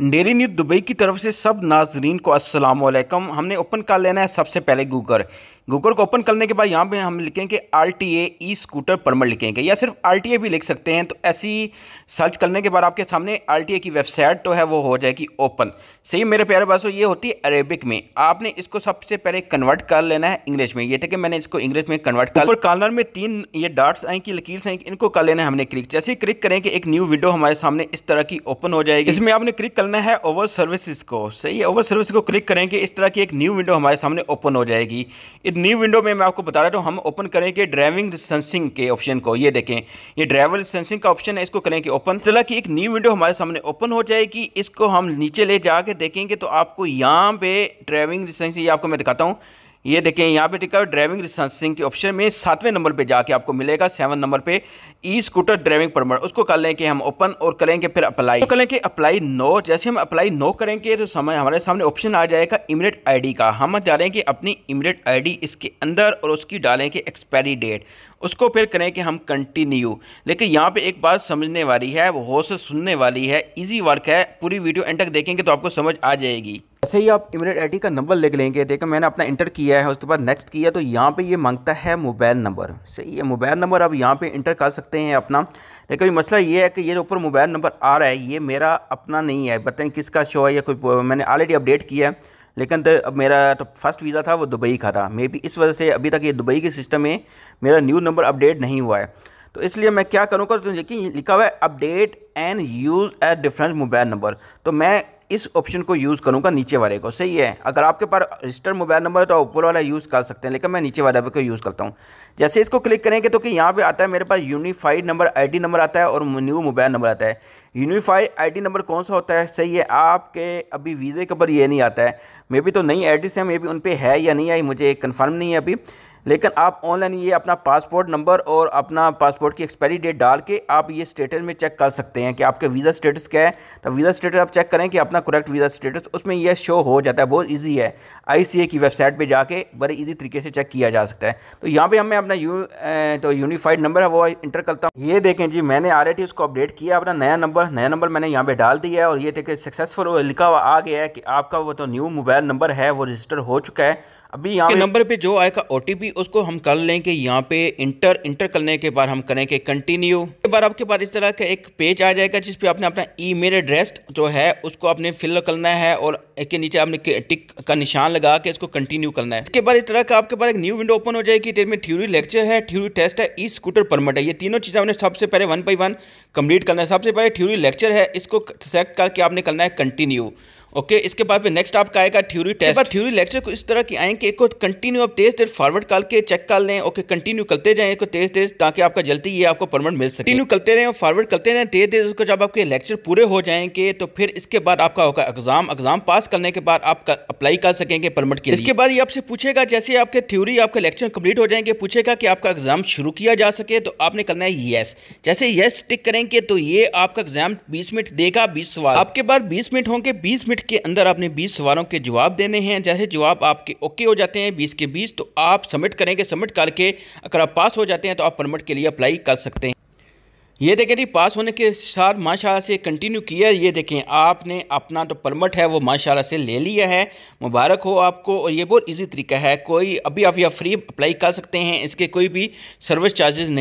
dairy news Dubai की तरफ से सब नाजरीन को अस्सलाम हमने ओपन कर लेना है सबसे पहले गूगल गूगल को ओपन करने के बाद यहाँ पे हम लिखेंगे R T A E scooter permit लिखेंगे या सिर्फ आर टी ए भी लिख सकते हैं तो ऐसी सर्च करने के बाद आपके सामने आर टी ए की वेबसाइट तो है वो हो जाएगी ओपन सही मेरे प्यारे बसों ये होती है अरेबिक में आपने इसको सबसे पहले कन्वर्ट कर लेना है इंग्लिश में ये कि मैंने इसको इंग्लिश में कन्वर्ट कर ऊपर कॉर्नर में तीन ये डार्ट्स आएँ कि लकीर आई इनको कर लेना है हमने क्लिक जैसे ही क्लिक करें कि एक न्यू विंडो हमारे सामने इस तरह की ओपन हो जाएगी इसमें आपने क्लिक करना है ओवर सर्विस को सही ओवर सर्विस को क्लिक करेंगे इस तरह की एक न्यू विंडो हमारे सामने ओपन हो जाएगी न्यू विंडो में मैं आपको बता रहा हूँ तो हम ओपन करेंगे ड्राइविंग सेंसिंग के ऑप्शन को ये देखें ये ड्राइवर सेंसिंग का ऑप्शन है इसको करेंगे ओपन चला कि एक न्यू विंडो हमारे सामने ओपन हो जाएगी इसको हम नीचे ले जाके देखेंगे तो आपको यहाँ पे ड्राइविंग सेंसिंग ये आपको मैं दिखाता हूँ ये देखें यहाँ पे ठीक है ड्राइविंग लाइसेंसिंग के ऑप्शन में सातवें नंबर पे जाके आपको मिलेगा सेवन नंबर पे ई स्कूटर ड्राइविंग परमिट उसको कर लेंगे हम ओपन और करेंगे फिर अप्लाई तो करेंगे अप्लाई नो जैसे हम अप्लाई नो करेंगे तो समय हमारे सामने ऑप्शन आ जाएगा इमरेट आईडी का हम जा रहे हैं कि अपनी इमरेट आईडी इसके अंदर और उसकी डालेंगे एक्सपायरी डेट उसको फिर करें कि हम कंटिन्यू लेकिन यहाँ पे एक बात समझने वाली है वो होश सुनने वाली है इजी वर्क है पूरी वीडियो एंड तक देखेंगे तो आपको समझ आ जाएगी जैसे ही आप इमरेट आई का नंबर लिख लेंगे देखो मैंने अपना इंटर किया है उसके बाद नेक्स्ट किया तो यहाँ पे ये मांगता है मोबाइल नंबर सही है मोबाइल नंबर आप यहाँ पे इंटर कर सकते हैं अपना लेकिन अभी मसला ये है कि ये ऊपर मोबाइल नंबर आ रहा है ये मेरा अपना नहीं है बताएं किसका शो है या कोई मैंने ऑलरेडी अपडेट किया है लेकिन तो अब मेरा तो फर्स्ट वीज़ा था वो दुबई का था मे बी इस वजह से अभी तक ये दुबई के सिस्टम में मेरा न्यू नंबर अपडेट नहीं हुआ है तो इसलिए मैं क्या करूँगा तो लिखा हुआ है update and use a different mobile number तो मैं इस ऑप्शन को यूज़ करूँगा नीचे वाले को सही है अगर आपके पास रजिस्टर्ड मोबाइल नंबर है तो आप ऊपर वाला यूज़ कर सकते हैं लेकिन मैं नीचे वाले को यूज़ करता हूँ जैसे इसको क्लिक करेंगे तो कि यहाँ पे आता है मेरे पास यूनिफाइड नंबर आईडी नंबर आता है और न्यू मोबाइल नंबर आता है यूनिफाइड आईडी नंबर कौन सा होता है सही है आपके अभी वीज़े के ऊपर ये नहीं आता है मे बी तो नई एड्रेस है मे बी उन पर है या नहीं आई मुझे कन्फर्म नहीं है अभी लेकिन आप ऑनलाइन ये अपना पासपोर्ट नंबर और अपना पासपोर्ट की एक्सपायरी डेट डाल के आप ये स्टेटस में चेक कर सकते हैं कि आपके वीज़ा स्टेटस क्या है तो वीज़ा स्टेटस आप चेक करें कि अपना करेक्ट वीज़ा स्टेटस उसमें यह शो हो जाता है बहुत ईजी है आई की वेबसाइट पर जाके बड़े ईजी तरीके से चेक किया जा सकता है तो यहाँ पर हमें अपना यू तो यूनिफाइड नंबर है वो इंटर करता हूँ ये देखें जी मैंने ऑलरेडी उसको अपडेट किया अपना नया नंबर नया नंबर मैंने यहाँ पर डाल दिया है और ये देखें सक्सेसफुल लिखा हुआ आ गया है कि आपका वो तो न्यू मोबाइल नंबर है वो रजिस्टर हो चुका है अभी यहाँ नंबर पर जो आएगा ओ टी उसको हम कर लेंगे यहाँ पे इंटर इंटर करने के बाद हम करेंगे कंटिन्यू के बाद आपके पास इस तरह का एक पेज आ जाएगा जिसपे आपने अपना ई मेल एड्रेस जो है उसको आपने फिल करना है और एक नीचे आपने टिक का निशान लगा के इसको कंटिन्यू करना है इसके बाद इस तरह का आपके पास एक न्यू विंडो ओपन हो जाएगी इसमें थ्यूरी लेक्चर है थ्यूरी टेस्ट है ई स्कूटर परमिट है ये तीनों चीज़ें आपने सबसे पहले वन बाई वन कंप्लीट करना है सबसे पहले थ्यूरी लेक्चर है इसको सेलेक्ट करके आपने करना है कंटिन्यू ओके okay, इसके बाद में नेक्स्ट आपका आएगा थ्योरी टेस्ट बाद थ्योरी लेक्चर को इस तरह की आएंगे एक को कंटिन्यू आप तेज देर फॉरवर्ड कॉल के चेक कर लें ओके कंटिन्यू करते जाएं एक तेज तेज ताकि आपका जल्दी ये आपको परमिट मिल सके कंटिन्यू करते रहें फॉरवर्ड करते रहें तेज तेज उसको जब आपके लेक्चर पूरे हो जाएंगे तो फिर इसके बाद आपका होगा एग्जाम एग्जाम पास करने के बाद आप अप्लाई कर सकेंगे परमिट के इसके बाद ये आपसे पूछेगा जैसे आपके थ्योरी आपके लेक्चर कंप्लीट हो जाएंगे पूछेगा कि आपका एग्जाम शुरू किया जा सके तो आपने करना है येस जैसे येस टिक करेंगे तो ये आपका एग्जाम बीस मिनट देगा बीस सवाल आपके बाद बीस मिनट होंगे बीस मिनट मिनट के अंदर आपने 20 सवालों के जवाब देने हैं जैसे जवाब आपके ओके हो जाते हैं 20 के 20 तो आप सबमिट करेंगे सबमिट करके अगर आप पास हो जाते हैं तो आप परमिट के लिए अप्लाई कर सकते हैं ये देखें जी पास होने के साथ माशाल्लाह से कंटिन्यू किया ये देखें आपने अपना जो तो परमिट है वो माशाल्लाह से ले लिया है मुबारक हो आपको और ये बहुत इजी तरीका है कोई अभी आप या फ्री अप्लाई कर सकते हैं इसके कोई भी सर्विस चार्जेस नहीं